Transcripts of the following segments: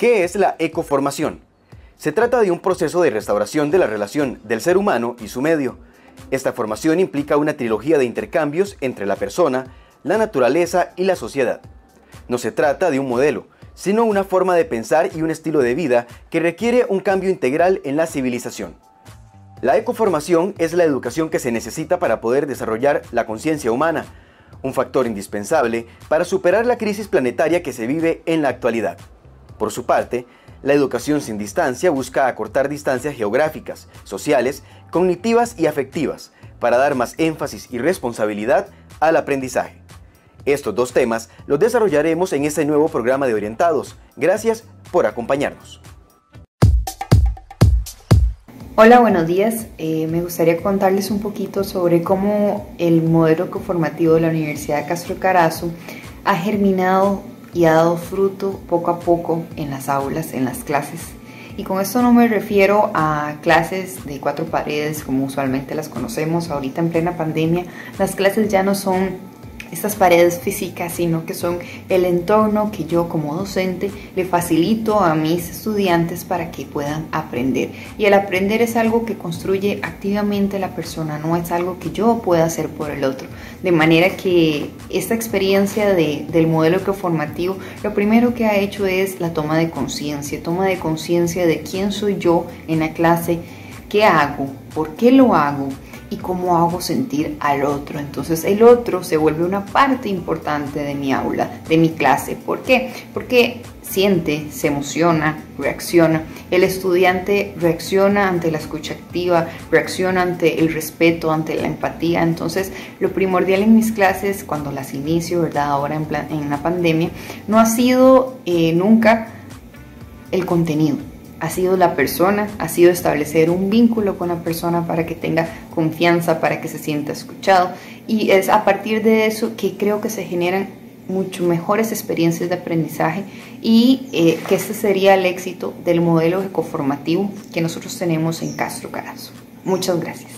¿Qué es la ecoformación? Se trata de un proceso de restauración de la relación del ser humano y su medio. Esta formación implica una trilogía de intercambios entre la persona, la naturaleza y la sociedad. No se trata de un modelo, sino una forma de pensar y un estilo de vida que requiere un cambio integral en la civilización. La ecoformación es la educación que se necesita para poder desarrollar la conciencia humana, un factor indispensable para superar la crisis planetaria que se vive en la actualidad. Por su parte, la educación sin distancia busca acortar distancias geográficas, sociales, cognitivas y afectivas, para dar más énfasis y responsabilidad al aprendizaje. Estos dos temas los desarrollaremos en este nuevo programa de Orientados. Gracias por acompañarnos. Hola, buenos días. Eh, me gustaría contarles un poquito sobre cómo el modelo conformativo de la Universidad de Castro Carazo ha germinado y ha dado fruto poco a poco en las aulas, en las clases. Y con esto no me refiero a clases de cuatro paredes como usualmente las conocemos ahorita en plena pandemia. Las clases ya no son estas paredes físicas, sino que son el entorno que yo como docente le facilito a mis estudiantes para que puedan aprender. Y el aprender es algo que construye activamente la persona, no es algo que yo pueda hacer por el otro. De manera que esta experiencia del modelo formativo, lo primero que ha hecho es la toma de conciencia, toma de conciencia de quién soy yo en la clase, qué hago, por qué lo hago y cómo hago sentir al otro. Entonces el otro se vuelve una parte importante de mi aula, de mi clase. ¿Por qué? Porque siente, se emociona, reacciona. El estudiante reacciona ante la escucha activa, reacciona ante el respeto, ante la empatía. Entonces, lo primordial en mis clases, cuando las inicio, ¿verdad? Ahora en, la pandemia, no ha sido eh, nunca el contenido ha sido la persona, ha sido establecer un vínculo con la persona para que tenga confianza, para que se sienta escuchado. Y es a partir de eso que creo que se generan mucho mejores experiencias de aprendizaje y eh, que ese sería el éxito del modelo ecoformativo que nosotros tenemos en Castro Carazo. Muchas gracias.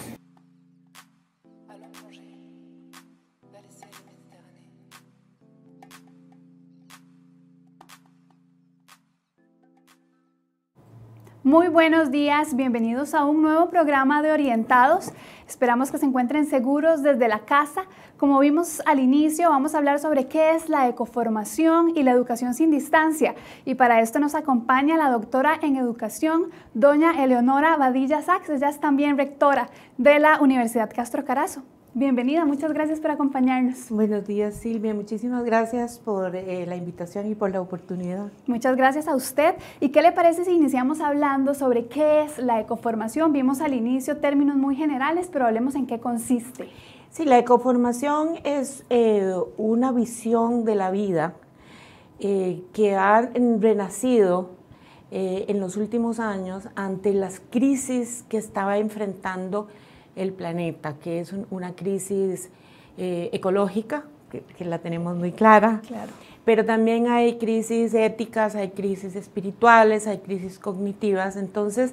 Muy buenos días, bienvenidos a un nuevo programa de Orientados. Esperamos que se encuentren seguros desde la casa. Como vimos al inicio, vamos a hablar sobre qué es la ecoformación y la educación sin distancia. Y para esto nos acompaña la doctora en educación, doña Eleonora Badilla Sachs. Ella es también rectora de la Universidad Castro Carazo. Bienvenida, muchas gracias por acompañarnos. Buenos días Silvia, muchísimas gracias por eh, la invitación y por la oportunidad. Muchas gracias a usted. ¿Y qué le parece si iniciamos hablando sobre qué es la ecoformación? Vimos al inicio términos muy generales, pero hablemos en qué consiste. Sí, la ecoformación es eh, una visión de la vida eh, que ha renacido en los últimos años ante las crisis que estaba enfrentando el planeta, que es una crisis eh, ecológica, que, la tenemos muy clara, pero también hay crisis éticas, hay crisis espirituales, hay crisis cognitivas. Entonces,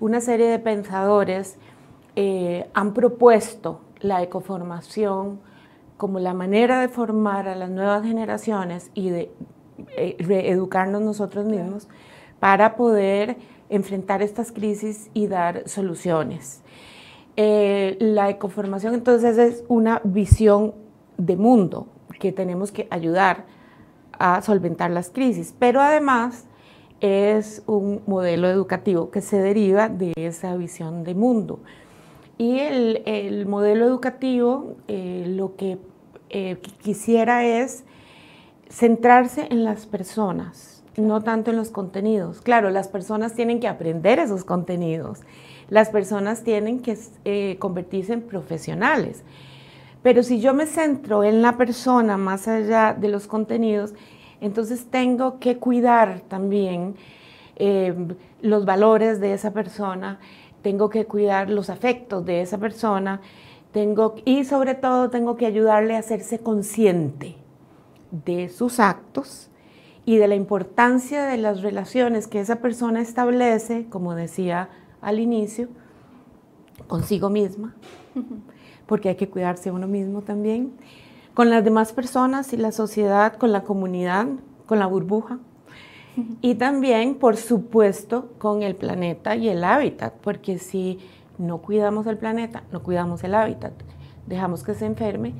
una serie de pensadores eh, han propuesto la ecoformación como la manera de formar a las nuevas generaciones y de eh, reeducarnos nosotros mismos para poder enfrentar estas crisis y dar soluciones. Eh, la ecoformación entonces es una visión de mundo que tenemos que ayudar a solventar las crisis, pero además es un modelo educativo que se deriva de esa visión de mundo. Y el, modelo educativo eh, lo que eh, quisiera es centrarse en las personas, no tanto en los contenidos. Claro, las personas tienen que aprender esos contenidos las personas tienen que eh, convertirse en profesionales. Pero si yo me centro en la persona más allá de los contenidos, entonces tengo que cuidar también em, los valores de esa persona, tengo que cuidar los afectos de esa persona, tengo, y sobre todo tengo que ayudarle a hacerse consciente de sus actos y de la importancia de las relaciones que esa persona establece, como decía al inicio, consigo misma, porque hay que cuidarse uno mismo también, con las demás personas y la sociedad, con la comunidad, con la burbuja. Y también, por supuesto, con el planeta y el hábitat, porque si no cuidamos el planeta, no cuidamos el hábitat, dejamos que se enferme,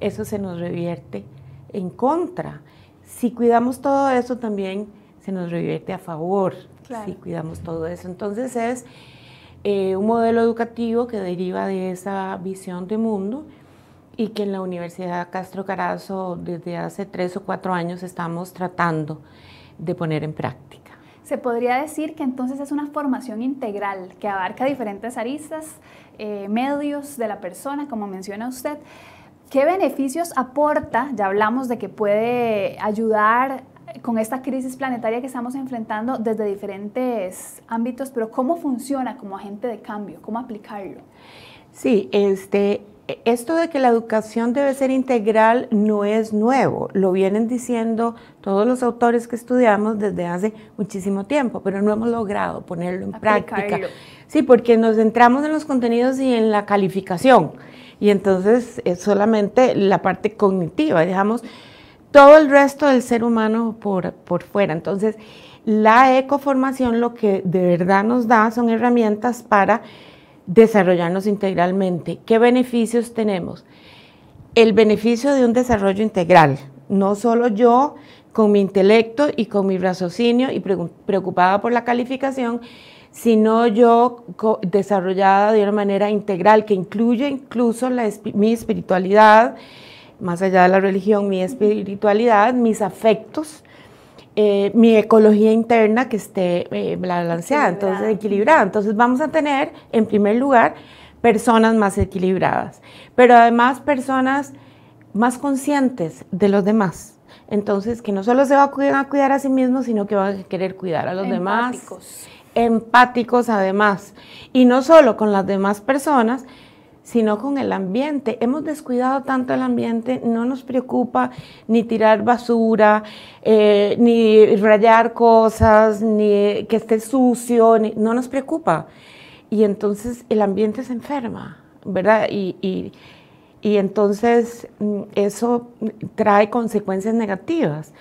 eso se nos revierte en contra. Si cuidamos todo eso, también se nos revierte a favor. Sí, si cuidamos todo eso. Entonces es eh, un modelo educativo que deriva de esa visión de mundo y que en la Universidad Castro Carazo desde hace tres o cuatro años estamos tratando de poner en práctica. Se podría decir que entonces es una formación integral que abarca diferentes aristas, eh, medios de la persona, como menciona usted. ¿Qué beneficios aporta? Ya hablamos de que puede ayudar con esta crisis planetaria que estamos enfrentando desde diferentes ámbitos, pero ¿cómo funciona como agente de cambio? ¿Cómo aplicarlo? Sí, este, esto de que la educación debe ser integral no es nuevo, lo vienen diciendo todos los autores que estudiamos desde hace muchísimo tiempo, pero no hemos logrado ponerlo en práctica. Sí, porque nos centramos en los contenidos y en la calificación, y entonces es solamente la parte cognitiva, digamos todo el resto del ser humano por, fuera. Entonces, la ecoformación lo que de verdad nos da son herramientas para desarrollarnos integralmente. ¿Qué beneficios tenemos? El beneficio de un desarrollo integral. No solo yo con mi intelecto y con mi raciocinio y preocupada por la calificación, sino yo desarrollada de una manera integral que incluye incluso mi espiritualidad, más allá de la religión, mi espiritualidad, mis afectos, eh, mi ecología interna que esté eh, balanceada, entonces equilibrada. Entonces vamos a tener, en primer lugar, personas más equilibradas, pero además personas más conscientes de los demás. Entonces, que no solo se van a cuidar a sí mismos, sino que van a querer cuidar a los demás empáticos además, y no solo con las demás personas, sino con el ambiente. Hemos descuidado tanto el ambiente, no nos preocupa ni tirar basura, eh, ni rayar cosas, ni que esté sucio, no nos preocupa. Y entonces el ambiente se enferma, ¿verdad? Y, entonces mm, eso trae consecuencias negativas.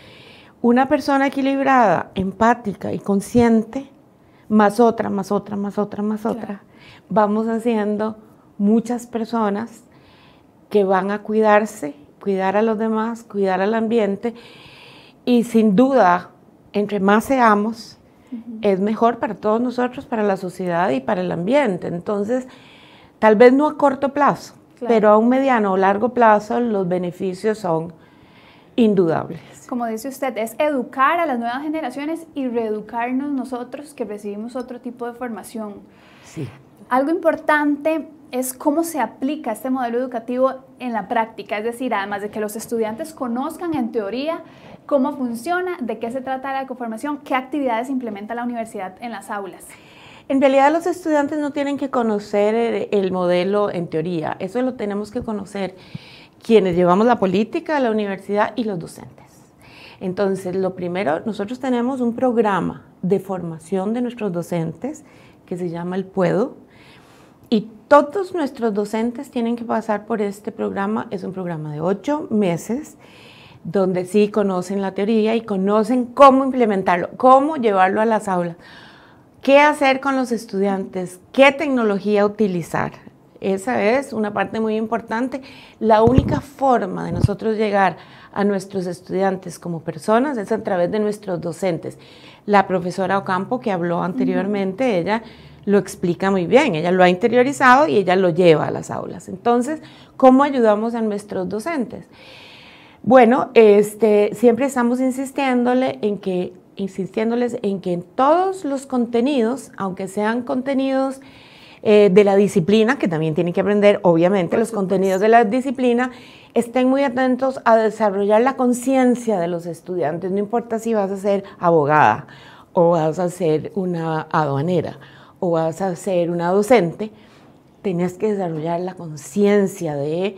Una persona equilibrada, empática y consciente, más otra, más otra, más otra, más otra, vamos haciendo muchas personas que van a cuidarse, cuidar a los demás, cuidar al ambiente y sin duda, entre más seamos, es mejor para todos nosotros, para la sociedad y para el ambiente. Entonces, tal vez no a corto plazo, pero a un mediano o largo plazo los beneficios son indudables. Como dice usted, es educar a las nuevas generaciones y reeducarnos nosotros que recibimos otro tipo de formación. Sí. Algo importante es cómo se aplica este modelo educativo en la práctica, es decir, además de que los estudiantes conozcan en teoría cómo funciona, de qué se trata la conformación, qué actividades implementa la universidad en las aulas. En realidad los estudiantes no tienen que conocer el modelo en teoría, eso lo tenemos que conocer quienes llevamos la política de la universidad y los docentes. Entonces, lo primero, nosotros tenemos un programa de formación de nuestros docentes que se llama el PUEDO, y todos nuestros docentes tienen que pasar por este programa. Es un programa de ocho meses donde sí conocen la teoría y conocen cómo implementarlo, cómo llevarlo a las aulas, qué hacer con los estudiantes, qué tecnología utilizar. Esa es una parte muy importante. La única forma de nosotros llegar a nuestros estudiantes como personas es a través de nuestros docentes. La profesora Ocampo, que habló anteriormente, ella lo explica muy bien, ella lo ha interiorizado y ella lo lleva a las aulas. Entonces, ¿cómo ayudamos a nuestros docentes? Bueno, este, siempre estamos insistiéndole en que, insistiéndoles en que en todos los contenidos, aunque sean contenidos eh, de la disciplina, que también tienen que aprender, obviamente, los contenidos de la disciplina, estén muy atentos a desarrollar la conciencia de los estudiantes, no importa si vas a ser abogada o vas a ser una aduanera o vas a ser una docente, tenías que desarrollar la conciencia de,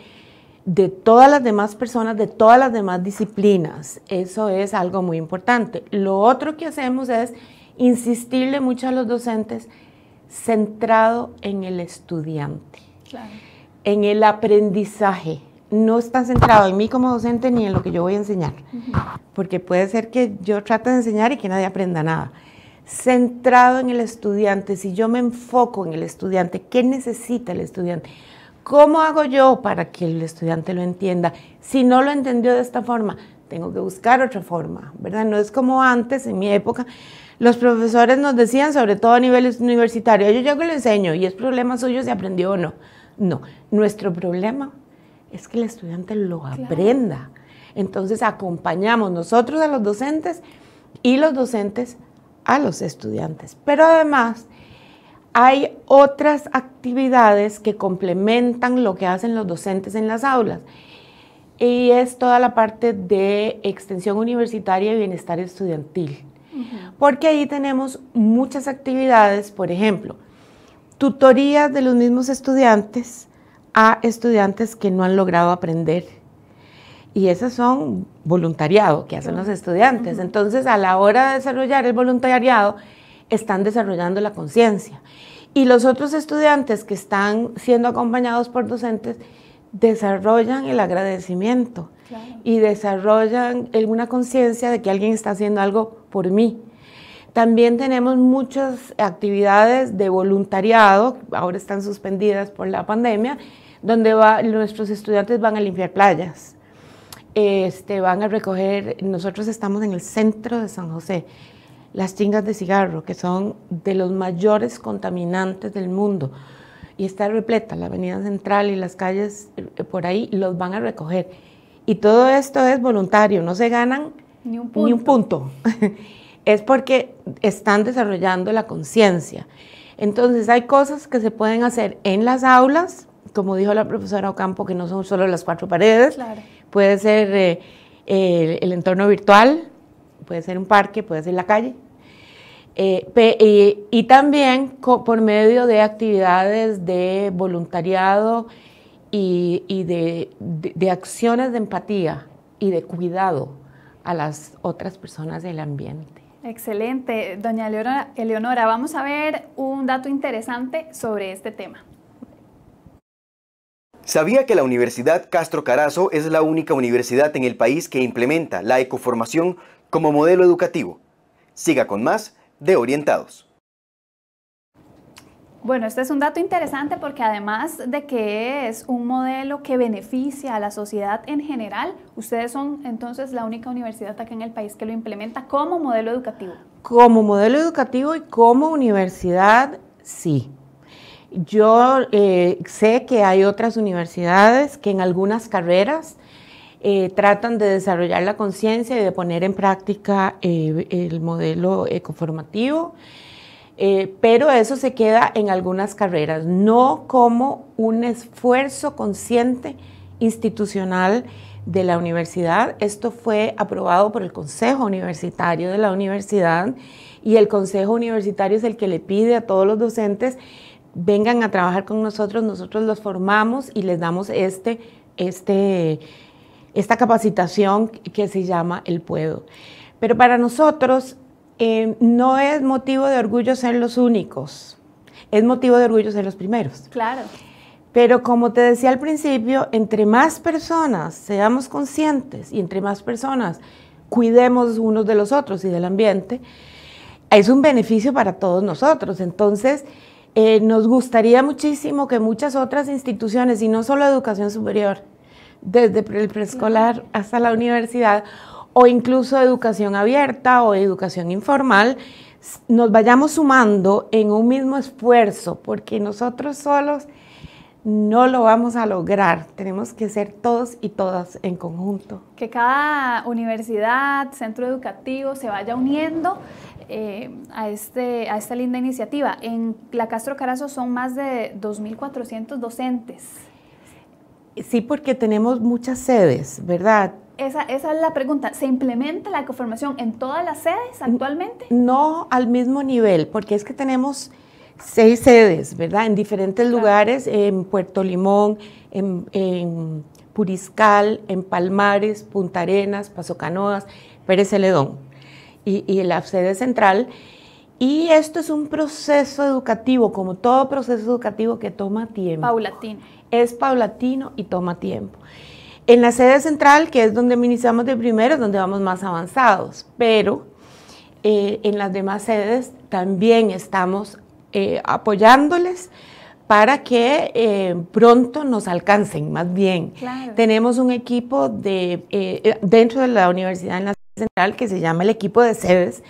todas las demás personas, de todas las demás disciplinas. Eso es algo muy importante. Lo otro que hacemos es insistirle mucho a los docentes centrado en el estudiante, en el aprendizaje. No está centrado en mí como docente ni en lo que yo voy a enseñar, porque puede ser que yo trate de enseñar y que nadie aprenda nada centrado en el estudiante, si yo me enfoco en el estudiante, ¿qué necesita el estudiante? ¿Cómo hago yo para que el estudiante lo entienda? Si no lo entendió de esta forma, tengo que buscar otra forma, ¿verdad? No es como antes, en mi época, los profesores nos decían, sobre todo a nivel universitario, yo llego y le enseño y es problema suyo si aprendió o no. No, nuestro problema es que el estudiante lo aprenda. Entonces acompañamos nosotros a los docentes y los docentes a los estudiantes. Pero además hay otras actividades que complementan lo que hacen los docentes en las aulas. Y es toda la parte de extensión universitaria y bienestar estudiantil. Porque ahí tenemos muchas actividades, por ejemplo, tutorías de los mismos estudiantes a estudiantes que no han logrado aprender y esos son voluntariado que hacen los estudiantes. Entonces, a la hora de desarrollar el voluntariado, están desarrollando la conciencia. Y los otros estudiantes que están siendo acompañados por docentes desarrollan el agradecimiento y desarrollan una conciencia de que alguien está haciendo algo por mí. También tenemos muchas actividades de voluntariado, ahora están suspendidas por la pandemia, donde nuestros estudiantes van a limpiar playas este, van a recoger, nosotros estamos en el centro de San José, las chingas de cigarro, que son de los mayores contaminantes del mundo, y está repleta la avenida central y las calles eh, por ahí, los van a recoger. Y todo esto es voluntario, no se ganan ni un punto. es porque están desarrollando la conciencia. Entonces hay cosas que se pueden hacer en las aulas, como dijo la profesora Ocampo, que no son solo las cuatro paredes, Puede ser eh, el, entorno virtual, puede ser un parque, puede ser la calle. Eh, y también por medio de actividades de voluntariado y, de, acciones de empatía y de cuidado a las otras personas del ambiente. Excelente. Doña Eleonora vamos a ver un dato interesante sobre este tema. ¿Sabía que la Universidad Castro Carazo es la única universidad en el país que implementa la ecoformación como modelo educativo? Siga con más de Orientados. Bueno, este es un dato interesante porque además de que es un modelo que beneficia a la sociedad en general, ustedes son entonces la única universidad aquí en el país que lo implementa como modelo educativo. Como modelo educativo y como universidad, sí. Yo eh, sé que hay otras universidades que en algunas carreras eh, tratan de desarrollar la conciencia y de poner en práctica eh, el modelo ecoformativo, pero eso se queda en algunas carreras, no como un esfuerzo consciente institucional de la universidad. Esto fue aprobado por el Consejo Universitario de la Universidad y el Consejo Universitario es el que le pide a todos los docentes vengan a trabajar con nosotros, nosotros los formamos y les damos este, este, esta capacitación que se llama El Puedo. Pero para nosotros eh, no es motivo de orgullo ser los únicos, es motivo de orgullo ser los primeros. Claro. Pero como te decía al principio, entre más personas seamos conscientes y entre más personas cuidemos unos de los otros y del ambiente, es un beneficio para todos nosotros. Entonces, eh, nos gustaría muchísimo que muchas otras instituciones, y no solo educación superior, desde el preescolar hasta la universidad, o incluso educación abierta o educación informal, nos vayamos sumando en un mismo esfuerzo, porque nosotros solos no lo vamos a lograr. Tenemos que ser todos y todas en conjunto. Que cada universidad, centro educativo se vaya uniendo eh, a, este, a esta linda iniciativa. En la Castro Carazo son más de 2.400 docentes. Sí, porque tenemos muchas sedes, ¿verdad? Esa, esa, es la pregunta. ¿Se implementa la conformación en todas las sedes actualmente? No al mismo nivel, porque es que tenemos seis sedes, ¿verdad? En diferentes lugares, en Puerto Limón, en, Puriscal, en Palmares, Punta Arenas, Paso Canoas, Pérez Celedón y, la sede central. Y esto es un proceso educativo, como todo proceso educativo que toma tiempo. Paulatino. Es paulatino y toma tiempo. En la sede central, que es donde iniciamos de primero, es donde vamos más avanzados, pero eh, en las demás sedes también estamos eh, apoyándoles para que eh, pronto nos alcancen, más bien. Tenemos un equipo de, dentro de la universidad en central que se llama el equipo de sedes,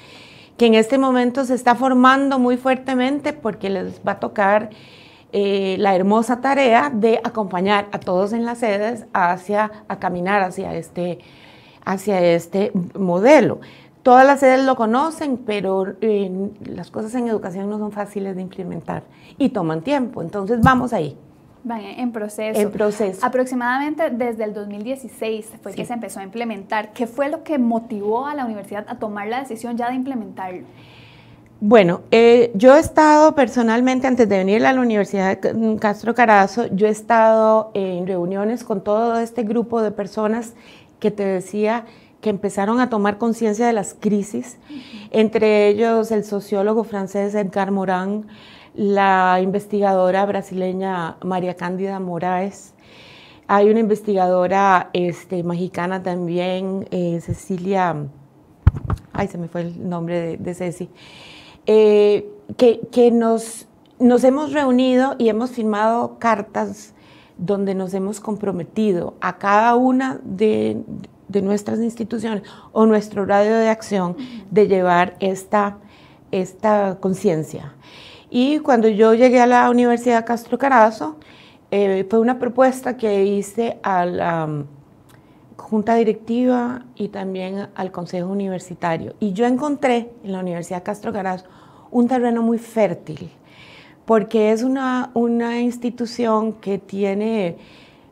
que en este momento se está formando muy fuertemente porque les va a tocar eh, la hermosa tarea de acompañar a todos en las sedes hacia, a caminar hacia este, hacia este modelo. Todas las sedes lo conocen, pero eh, las cosas en educación no son fáciles de implementar y toman tiempo. Entonces vamos ahí en proceso. Aproximadamente desde el 2016 fue que se empezó a implementar. ¿Qué fue lo que motivó a la universidad a tomar la decisión ya de implementarlo? Bueno, eh, yo he estado personalmente, antes de venir a la Universidad de mm, Castro Carazo, yo he estado eh, en reuniones con todo este grupo de personas que te decía que empezaron a tomar conciencia de las crisis, entre ellos el sociólogo francés Edgar Morán la investigadora brasileña María Cándida Moraes. Hay una investigadora este, mexicana también, eh, Cecilia, ay, se me fue el nombre de, Ceci, eh, que, que nos, nos hemos reunido y hemos firmado cartas donde nos hemos comprometido a cada una de, de nuestras instituciones o nuestro radio de acción de llevar esta, esta conciencia. Y cuando yo llegué a la Universidad Castro Carazo, eh, fue una propuesta que hice a la um, junta directiva y también al consejo universitario. Y yo encontré en la Universidad Castro Carazo un terreno muy fértil, porque es una, una institución que tiene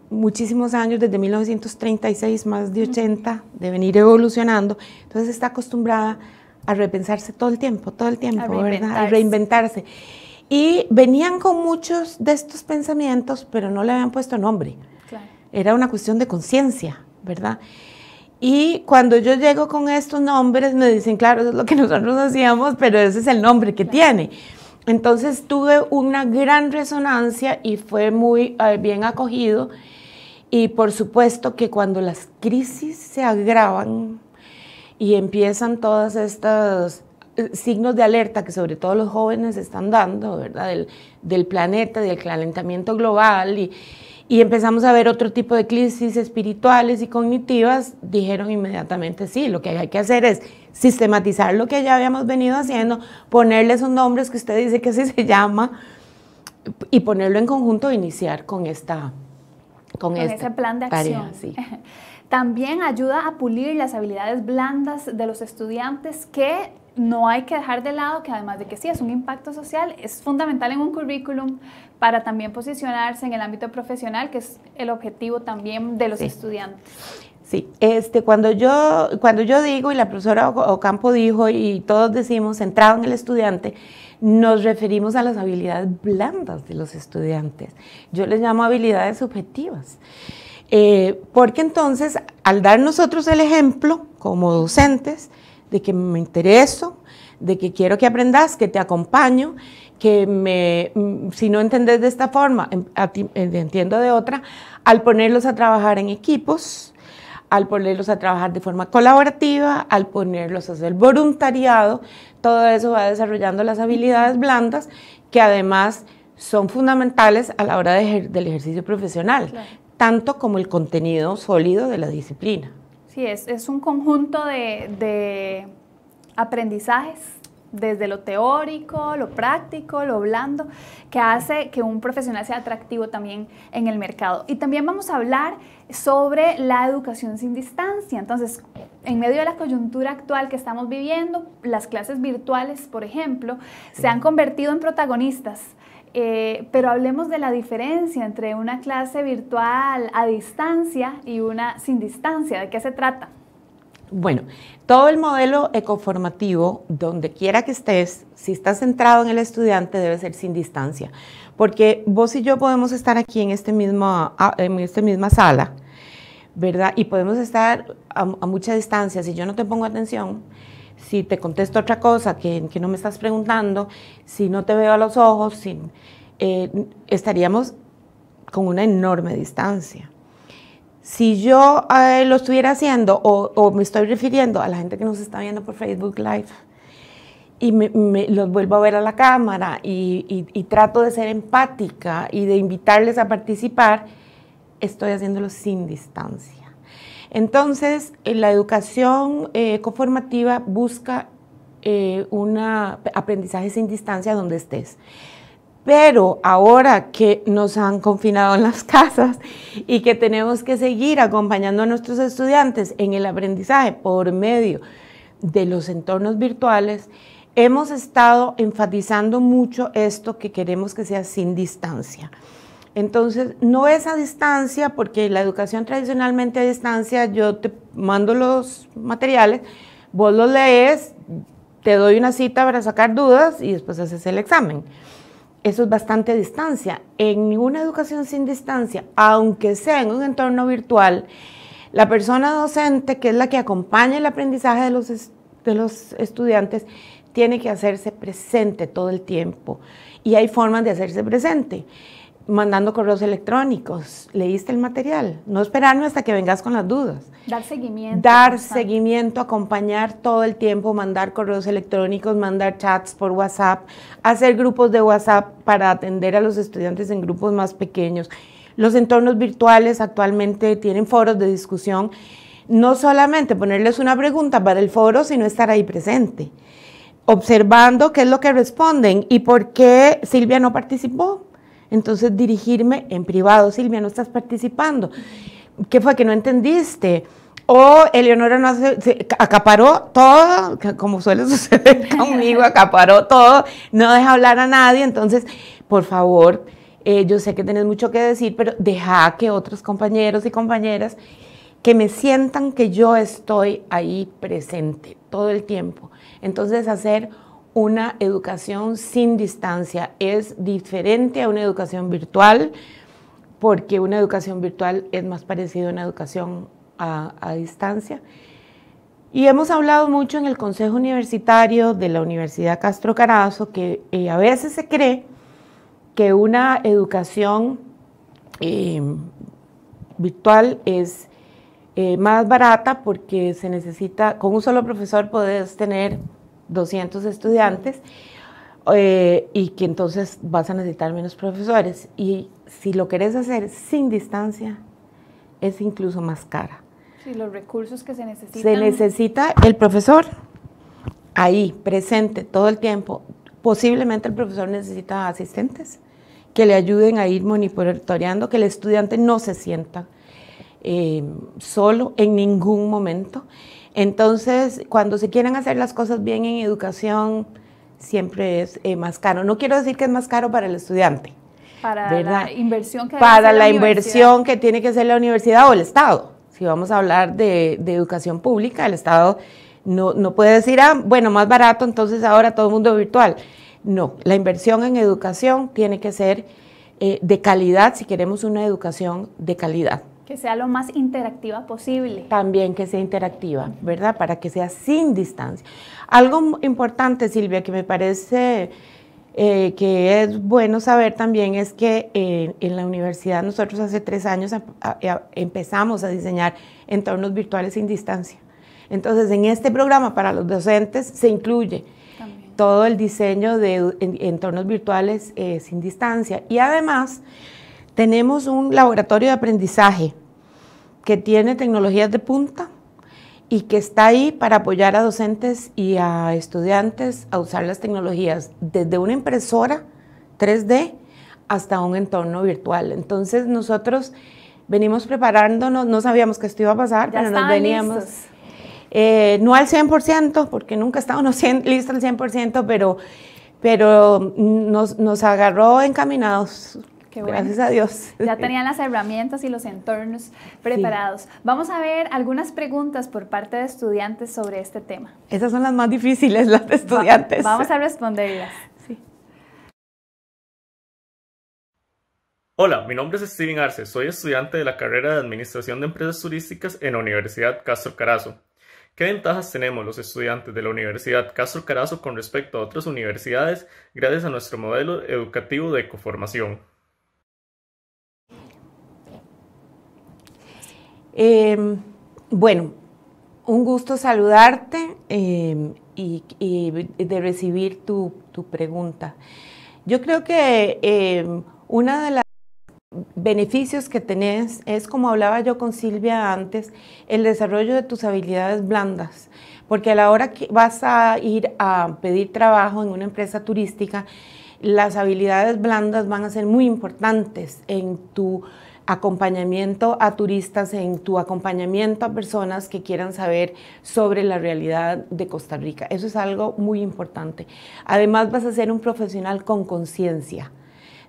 muchísimos años, desde 1936, más de 80, de venir evolucionando. Entonces está acostumbrada a repensarse todo el tiempo, todo el tiempo, a ¿verdad? A reinventarse. Y venían con muchos de estos pensamientos, pero no le habían puesto nombre. Era una cuestión de conciencia, ¿verdad? Y cuando yo llego con estos nombres, me dicen, claro, eso es lo que nosotros hacíamos, pero ese es el nombre que tiene. Entonces tuve una gran resonancia y fue muy eh, bien acogido. Y por supuesto que cuando las crisis se agravan, y empiezan todas estos eh, signos de alerta que sobre todo los jóvenes están dando, ¿verdad? Del, planeta, del calentamiento global y, empezamos a ver otro tipo de crisis espirituales y cognitivas, dijeron inmediatamente, sí, lo que hay que hacer es sistematizar lo que ya habíamos venido haciendo, ponerle esos nombres que usted dice que así se llama y ponerlo en conjunto e iniciar con esta... Con, con plan de acción. Sí. También ayuda a pulir las habilidades blandas de los estudiantes que no hay que dejar de lado que además de que sí es un impacto social, es fundamental en un currículum para también posicionarse en el ámbito profesional, que es el objetivo también de los estudiantes. Sí, este, cuando, yo, cuando yo digo y la profesora Ocampo dijo y todos decimos centrado en el estudiante, nos referimos a las habilidades blandas de los estudiantes. Yo les llamo habilidades subjetivas. Eh, porque entonces, al dar nosotros el ejemplo como docentes de que me intereso, de que quiero que aprendas, que te acompaño, que mm, si no entendés de esta forma, em, eh, entiendo de otra, al ponerlos a trabajar en equipos, al ponerlos a trabajar de forma colaborativa, al ponerlos a hacer voluntariado, todo eso va desarrollando las habilidades blandas que además son fundamentales a la hora del ejercicio profesional tanto como el contenido sólido de la disciplina. Sí, es, un conjunto de, de aprendizajes desde lo teórico, lo práctico, lo blando, que hace que un profesional sea atractivo también en el mercado. Y también vamos a hablar sobre la educación sin distancia. Entonces, en medio de la coyuntura actual que estamos viviendo, las clases virtuales, por ejemplo, se han convertido en protagonistas eh, pero hablemos de la diferencia entre una clase virtual a distancia y una sin distancia. ¿De qué se trata? Bueno, todo el modelo ecoformativo, donde quiera que estés, si estás centrado en el estudiante, debe ser sin distancia, porque vos y yo podemos estar aquí en, este mismo, ah, en esta misma sala, ¿verdad? Y podemos estar a, a mucha distancia. Si yo no te pongo atención, si te contesto otra cosa que, que, no me estás preguntando, si no te veo a los ojos, eh, estaríamos con una enorme distancia. Si yo eh, lo estuviera haciendo o, me estoy refiriendo a la gente que nos está viendo por Facebook Live y los vuelvo a ver a la cámara y trato de ser empática y de invitarles a participar, estoy haciéndolo sin distancia. Entonces, eh, la educación eh, busca eh, un aprendizaje sin distancia donde estés. Pero ahora que nos han confinado en las casas y que tenemos que seguir acompañando a nuestros estudiantes en el aprendizaje por medio de los entornos virtuales, hemos estado enfatizando mucho esto que queremos que sea sin distancia. Entonces, no es a distancia, porque la educación tradicionalmente a distancia, yo te mando los materiales, vos los lees, te doy una cita para sacar dudas y después haces el examen. Eso es bastante a distancia. En ninguna educación sin distancia, aunque sea en un entorno virtual, la persona docente, que es la que acompaña el aprendizaje de los, de los estudiantes, tiene que hacerse presente todo el tiempo. Y hay formas de hacerse presente mandando correos electrónicos, leíste el material, no esperarme hasta que vengas con las dudas. Dar seguimiento. Dar seguimiento, acompañar todo el tiempo, mandar correos electrónicos, mandar chats por WhatsApp, hacer grupos de WhatsApp para atender a los estudiantes en grupos más pequeños. Los entornos virtuales actualmente tienen foros de discusión, no solamente ponerles una pregunta para el foro, sino estar ahí presente observando qué es lo que responden y por qué Silvia no participó, entonces dirigirme en privado, Silvia, no estás participando. ¿Qué fue que no entendiste? O Eleonora no hace, se acaparó todo, como suele suceder conmigo, acaparó todo, no deja hablar a nadie, entonces, por favor, eh, yo sé que tenés mucho que decir, pero deja que otros compañeros y compañeras que me sientan que yo estoy ahí presente todo el tiempo. Entonces, hacer una educación sin distancia. Es diferente a una educación virtual porque una educación virtual es más parecida a una educación a, distancia. Y hemos hablado mucho en el Consejo Universitario de la Universidad Castro Carazo que eh, a veces se cree que una educación eh, virtual es eh, más barata porque se necesita, con un solo profesor puedes tener 200 estudiantes eh, y que entonces vas a necesitar menos profesores. Y si lo querés hacer sin distancia, es incluso más cara. Sí, los recursos que se necesitan. Se necesita el profesor ahí, presente todo el tiempo. Posiblemente el profesor necesita asistentes que le ayuden a ir monitoreando, que el estudiante no se sienta eh, solo en ningún momento. Entonces, cuando se quieren hacer las cosas bien en educación, siempre es eh, más caro. No quiero decir que es más caro para el estudiante. Para la inversión que Para la, inversión que tiene que hacer la universidad o el Estado. Si vamos a hablar de, educación pública, el Estado no, puede decir, ah, bueno, más barato, entonces ahora todo el mundo virtual. No, la inversión en educación tiene que ser eh, de calidad si queremos una educación de calidad. Que sea lo más interactiva posible. También que sea interactiva, ¿verdad? Para que sea sin distancia. Algo importante, Silvia, que me parece eh, que es bueno saber también es que eh, en la universidad nosotros hace tres años empezamos a diseñar entornos virtuales sin distancia. Entonces, en este programa para los docentes se incluye todo el diseño de entornos virtuales eh, sin distancia. Y además, tenemos un laboratorio de aprendizaje que tiene tecnologías de punta y que está ahí para apoyar a docentes y a estudiantes a usar las tecnologías desde una impresora 3D hasta un entorno virtual. Entonces nosotros venimos preparándonos, no sabíamos que esto iba a pasar, pero nos veníamos... Eh, no al 100%, porque nunca estábamos listos al 100%, pero, pero nos, nos agarró encaminados Gracias a Dios. Ya tenían las herramientas y los entornos preparados. Vamos a ver algunas preguntas por parte de estudiantes sobre este tema. Esas son las más difíciles, las de estudiantes. vamos a responderlas. Hola, mi nombre es Steven Arce, soy estudiante de la carrera de Administración de Empresas Turísticas en la Universidad Castro Carazo. ¿Qué ventajas tenemos los estudiantes de la Universidad Castro Carazo con respecto a otras universidades gracias a nuestro modelo educativo de ecoformación? Em, bueno, un gusto saludarte em, y, de recibir tu, pregunta. Yo creo que em, uno de los beneficios que tenés es, como hablaba yo con Silvia antes, el desarrollo de tus habilidades blandas, porque a la hora que vas a ir a pedir trabajo en una empresa turística, las habilidades blandas van a ser muy importantes en tu acompañamiento a turistas, en tu acompañamiento a personas que quieran saber sobre la realidad de Costa Rica. Eso es algo muy importante. Además vas a ser un profesional con conciencia.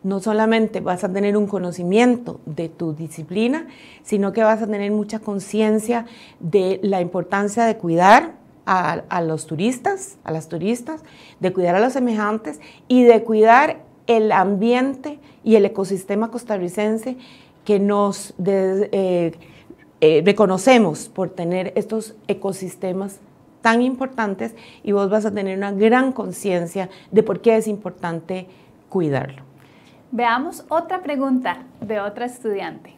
No solamente vas a tener un conocimiento de tu disciplina, sino que vas a tener mucha conciencia de la importancia de cuidar a, los turistas, a las turistas, de cuidar a los semejantes y de cuidar el ambiente y el ecosistema costarricense que nos eh, eh, reconocemos por tener estos ecosistemas tan importantes y vos vas a tener una gran conciencia de por qué es importante cuidarlo. Veamos otra pregunta de otra estudiante.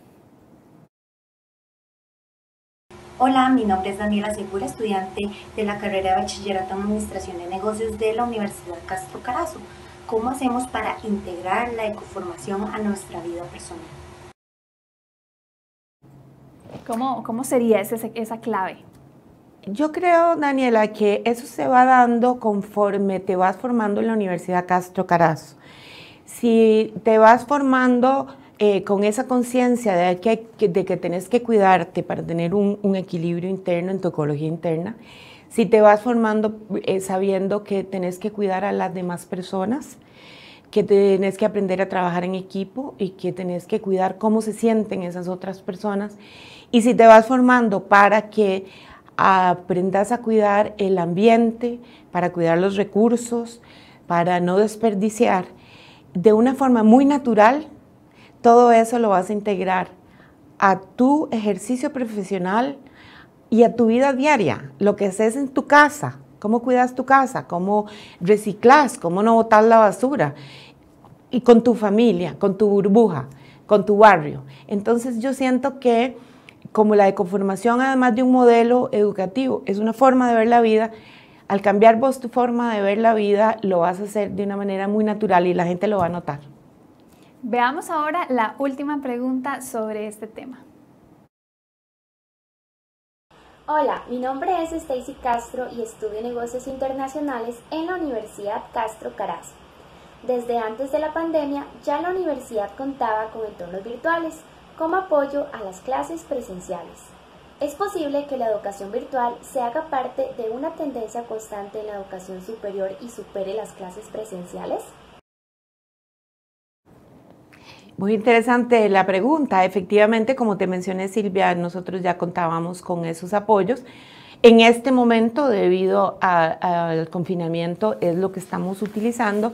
Hola, mi nombre es Daniela Segura, estudiante de la carrera de Bachillerato en Administración de Negocios de la Universidad Castro Carazo. ¿Cómo hacemos para integrar la ecoformación a nuestra vida personal? ¿Cómo, cómo sería esa clave? Yo creo, Daniela, que eso se va dando conforme te vas formando en la Universidad Castro Carazo. Si te vas formando eh, con esa conciencia de que, de que tenés que cuidarte para tener un, un, equilibrio interno en tu ecología interna, si te vas formando eh, sabiendo que tenés que cuidar a las demás personas, que tenés que aprender a trabajar en equipo y que tenés que cuidar cómo se sienten esas otras personas y si te vas formando para que aprendas a cuidar el ambiente, para cuidar los recursos, para no desperdiciar, de una forma muy natural, todo eso lo vas a integrar a tu ejercicio profesional y a tu vida diaria, lo que haces en tu casa, cómo cuidas tu casa, cómo reciclas, cómo no botar la basura, y con tu familia, con tu burbuja, con tu barrio. Entonces yo siento que como la de conformación, además de un modelo educativo, es una forma de ver la vida. Al cambiar vos tu forma de ver la vida, lo vas a hacer de una manera muy natural y la gente lo va a notar. Veamos ahora la última pregunta sobre este tema. Hola, mi nombre es Stacy Castro y estudio negocios internacionales en la Universidad Castro Carazo. Desde antes de la pandemia ya la universidad contaba con entornos virtuales como apoyo a las clases presenciales. Es posible que la educación virtual se haga parte de una tendencia constante en la educación superior y supere las clases presenciales. Muy interesante la pregunta. Efectivamente, como te mencioné Silvia, nosotros ya contábamos con esos apoyos. En este momento, debido al confinamiento, es lo que estamos utilizando.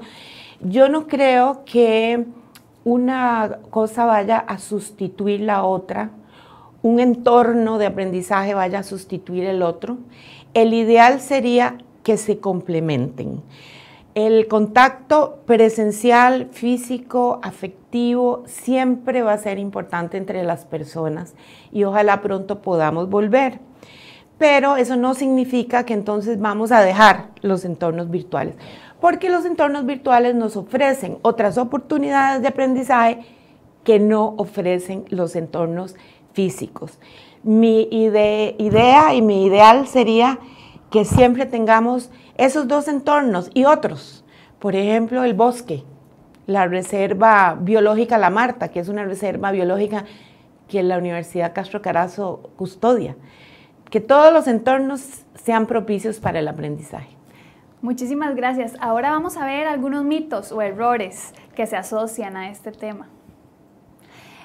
Yo no creo que una cosa vaya a sustituir la otra, un entorno de aprendizaje vaya a sustituir el otro. El ideal sería que se complementen. El contacto presencial, físico, afectivo, siempre va a ser importante entre las personas y ojalá pronto podamos volver. Pero eso no significa que entonces vamos a dejar los entornos virtuales porque los entornos virtuales nos ofrecen otras oportunidades de aprendizaje que no ofrecen los entornos físicos. Mi idea y mi ideal sería que siempre tengamos esos dos entornos y otros, por ejemplo, el bosque, la reserva biológica La Marta, que es una reserva biológica que la Universidad Castro Carazo custodia, que todos los entornos sean propicios para el aprendizaje. Muchísimas gracias. Ahora vamos a ver algunos mitos o errores que se asocian a este tema.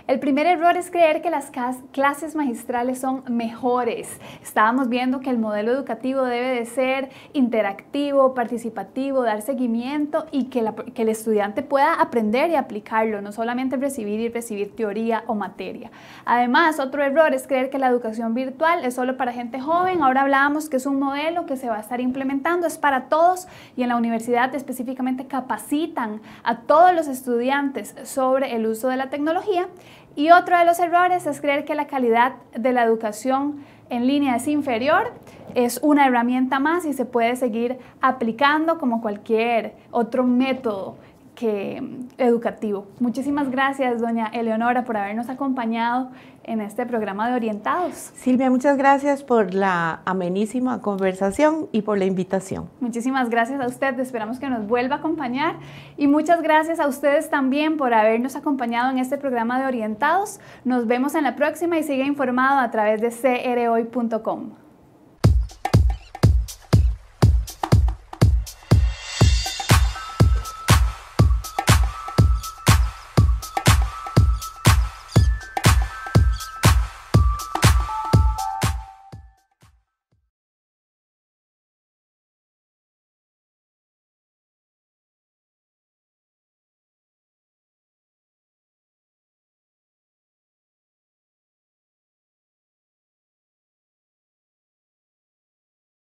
El primer error es creer que las clases magistrales son mejores. Estábamos viendo que el modelo educativo debe de ser interactivo, participativo, dar seguimiento y que, el estudiante pueda aprender y aplicarlo, no solamente recibir y recibir teoría o materia. Además, otro error es creer que la educación virtual es solo para gente joven. Ahora hablábamos que es un modelo que se va a estar implementando, es para todos y en la universidad específicamente capacitan a todos los estudiantes sobre el uso de la tecnología y otro de los errores es creer que la calidad de la educación en línea es inferior, es una herramienta más y se puede seguir aplicando como cualquier otro método educativo. Muchísimas gracias, doña Eleonora, por habernos acompañado en este programa de Orientados. Silvia, muchas gracias por la amenísima conversación y por la invitación. Muchísimas gracias a usted, esperamos que nos vuelva a acompañar y muchas gracias a ustedes también por habernos acompañado en este programa de Orientados. Nos vemos en la próxima y sigue informado a través de crhoy.com.